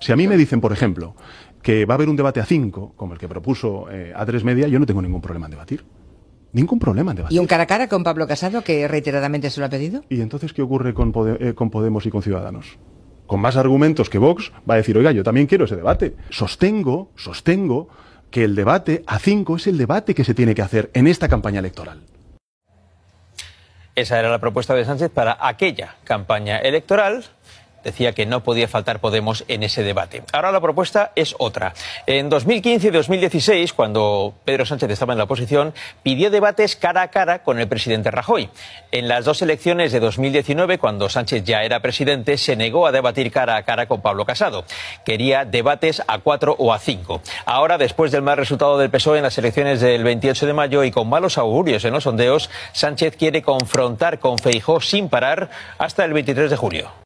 Si a mí me dicen, por ejemplo, que va a haber un debate a cinco, como el que propuso eh, a tres media, yo no tengo ningún problema en debatir. Ningún problema en debatir. ¿Y un cara a cara con Pablo Casado, que reiteradamente se lo ha pedido? ¿Y entonces qué ocurre con, eh, con Podemos y con Ciudadanos? Con más argumentos que Vox, va a decir, oiga, yo también quiero ese debate. Sostengo, sostengo que el debate a cinco es el debate que se tiene que hacer en esta campaña electoral. Esa era la propuesta de Sánchez para aquella campaña electoral decía que no podía faltar Podemos en ese debate. Ahora la propuesta es otra. En 2015 y 2016, cuando Pedro Sánchez estaba en la oposición, pidió debates cara a cara con el presidente Rajoy. En las dos elecciones de 2019, cuando Sánchez ya era presidente, se negó a debatir cara a cara con Pablo Casado. Quería debates a cuatro o a cinco. Ahora, después del mal resultado del PSOE en las elecciones del 28 de mayo y con malos augurios en los sondeos, Sánchez quiere confrontar con Feijó sin parar hasta el 23 de julio.